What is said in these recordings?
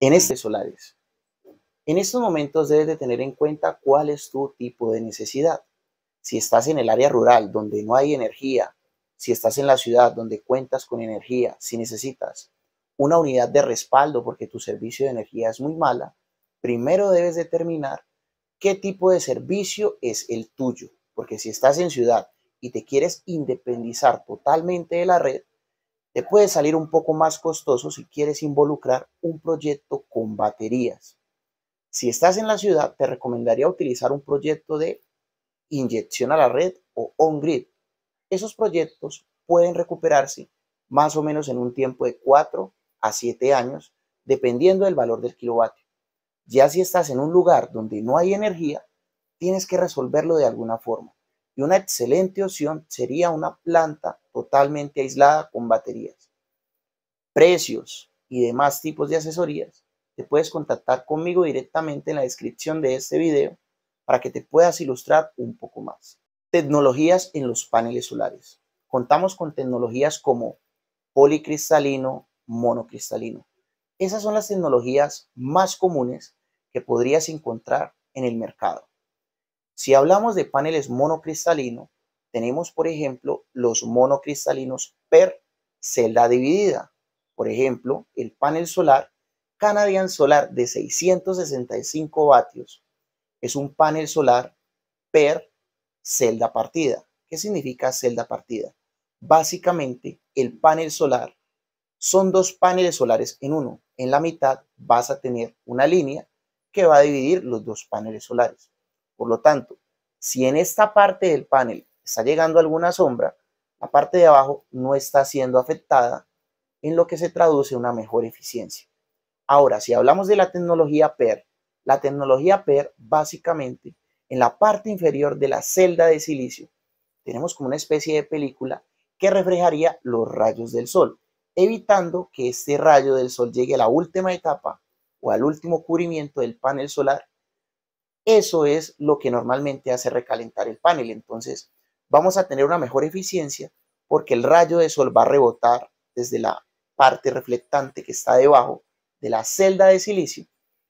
En estos solares, en estos momentos debes de tener en cuenta cuál es tu tipo de necesidad. Si estás en el área rural donde no hay energía, si estás en la ciudad donde cuentas con energía, si necesitas una unidad de respaldo porque tu servicio de energía es muy mala, primero debes determinar qué tipo de servicio es el tuyo. Porque si estás en ciudad y te quieres independizar totalmente de la red, te puede salir un poco más costoso si quieres involucrar un proyecto con baterías. Si estás en la ciudad, te recomendaría utilizar un proyecto de inyección a la red o on-grid. Esos proyectos pueden recuperarse más o menos en un tiempo de 4 a 7 años, dependiendo del valor del kilovatio. Ya si estás en un lugar donde no hay energía, tienes que resolverlo de alguna forma. Y una excelente opción sería una planta totalmente aislada con baterías. Precios y demás tipos de asesorías, te puedes contactar conmigo directamente en la descripción de este video para que te puedas ilustrar un poco más. Tecnologías en los paneles solares. Contamos con tecnologías como policristalino, monocristalino. Esas son las tecnologías más comunes que podrías encontrar en el mercado. Si hablamos de paneles monocristalino, tenemos, por ejemplo, los monocristalinos per celda dividida. Por ejemplo, el panel solar Canadian Solar de 665 vatios es un panel solar per celda partida. ¿Qué significa celda partida? Básicamente, el panel solar son dos paneles solares en uno. En la mitad vas a tener una línea que va a dividir los dos paneles solares. Por lo tanto, si en esta parte del panel está llegando alguna sombra, la parte de abajo no está siendo afectada, en lo que se traduce una mejor eficiencia. Ahora, si hablamos de la tecnología PER, la tecnología PER básicamente en la parte inferior de la celda de silicio tenemos como una especie de película que reflejaría los rayos del sol, evitando que este rayo del sol llegue a la última etapa o al último cubrimiento del panel solar. Eso es lo que normalmente hace recalentar el panel. Entonces, vamos a tener una mejor eficiencia porque el rayo de sol va a rebotar desde la parte reflectante que está debajo de la celda de silicio.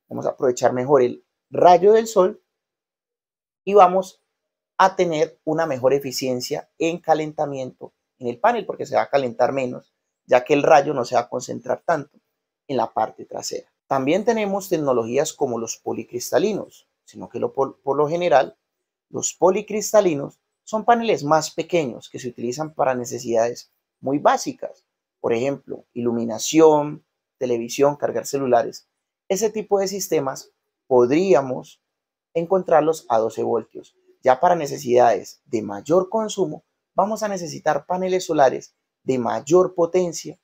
Vamos a aprovechar mejor el rayo del sol y vamos a tener una mejor eficiencia en calentamiento en el panel porque se va a calentar menos, ya que el rayo no se va a concentrar tanto en la parte trasera. También tenemos tecnologías como los policristalinos, sino que por lo general los policristalinos son paneles más pequeños que se utilizan para necesidades muy básicas, por ejemplo, iluminación, televisión, cargar celulares. Ese tipo de sistemas podríamos encontrarlos a 12 voltios. Ya para necesidades de mayor consumo, vamos a necesitar paneles solares de mayor potencia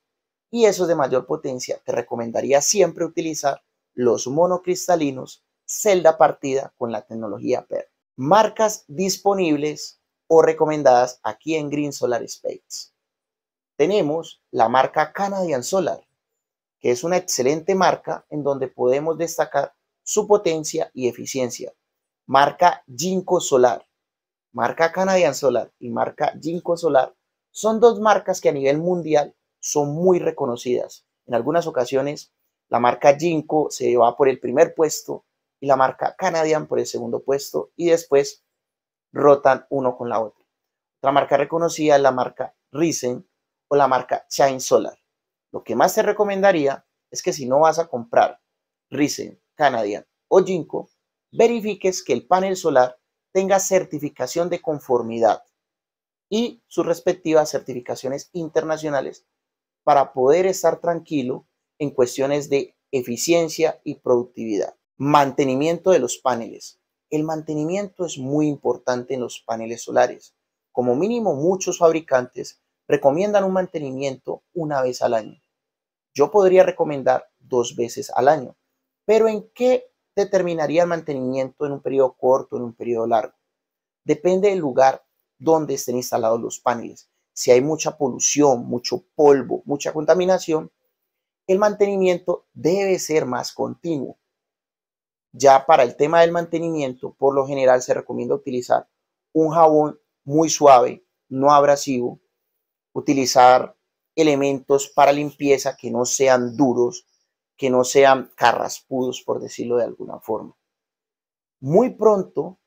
y esos de mayor potencia te recomendaría siempre utilizar los monocristalinos celda partida con la tecnología PER. Marcas disponibles recomendadas aquí en Green Solar Space. Tenemos la marca Canadian Solar, que es una excelente marca en donde podemos destacar su potencia y eficiencia. Marca Jinko Solar, marca Canadian Solar y marca Jinko Solar son dos marcas que a nivel mundial son muy reconocidas. En algunas ocasiones la marca Jinko se lleva por el primer puesto y la marca Canadian por el segundo puesto y después rotan uno con la otra. Otra marca reconocida es la marca Risen o la marca Shine Solar. Lo que más te recomendaría es que si no vas a comprar Risen, Canadian o Jinko, verifiques que el panel solar tenga certificación de conformidad y sus respectivas certificaciones internacionales para poder estar tranquilo en cuestiones de eficiencia y productividad. Mantenimiento de los paneles el mantenimiento es muy importante en los paneles solares. Como mínimo, muchos fabricantes recomiendan un mantenimiento una vez al año. Yo podría recomendar dos veces al año, pero ¿en qué determinaría el mantenimiento en un periodo corto, o en un periodo largo? Depende del lugar donde estén instalados los paneles. Si hay mucha polución, mucho polvo, mucha contaminación, el mantenimiento debe ser más continuo. Ya para el tema del mantenimiento, por lo general se recomienda utilizar un jabón muy suave, no abrasivo, utilizar elementos para limpieza que no sean duros, que no sean carraspudos, por decirlo de alguna forma. Muy pronto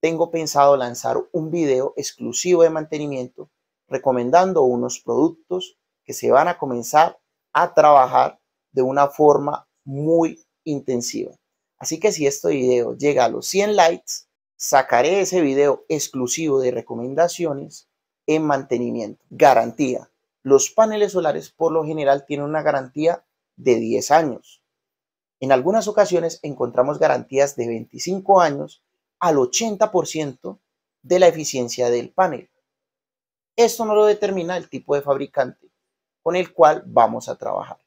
tengo pensado lanzar un video exclusivo de mantenimiento recomendando unos productos que se van a comenzar a trabajar de una forma muy intensiva. Así que si este video llega a los 100 likes, sacaré ese video exclusivo de recomendaciones en mantenimiento. Garantía. Los paneles solares por lo general tienen una garantía de 10 años. En algunas ocasiones encontramos garantías de 25 años al 80% de la eficiencia del panel. Esto no lo determina el tipo de fabricante con el cual vamos a trabajar.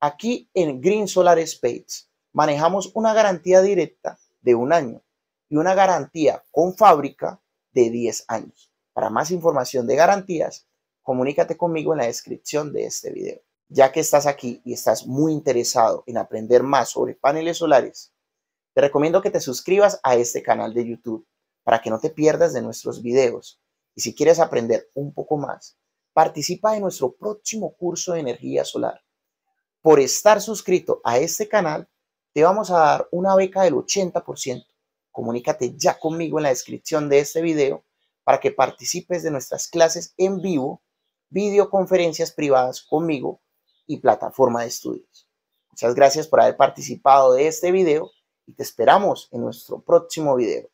Aquí en Green Solar Space manejamos una garantía directa de un año y una garantía con fábrica de 10 años. Para más información de garantías, comunícate conmigo en la descripción de este video. Ya que estás aquí y estás muy interesado en aprender más sobre paneles solares, te recomiendo que te suscribas a este canal de YouTube para que no te pierdas de nuestros videos. Y si quieres aprender un poco más, participa en nuestro próximo curso de energía solar. Por estar suscrito a este canal, te vamos a dar una beca del 80%. Comunícate ya conmigo en la descripción de este video para que participes de nuestras clases en vivo, videoconferencias privadas conmigo y plataforma de estudios. Muchas gracias por haber participado de este video y te esperamos en nuestro próximo video.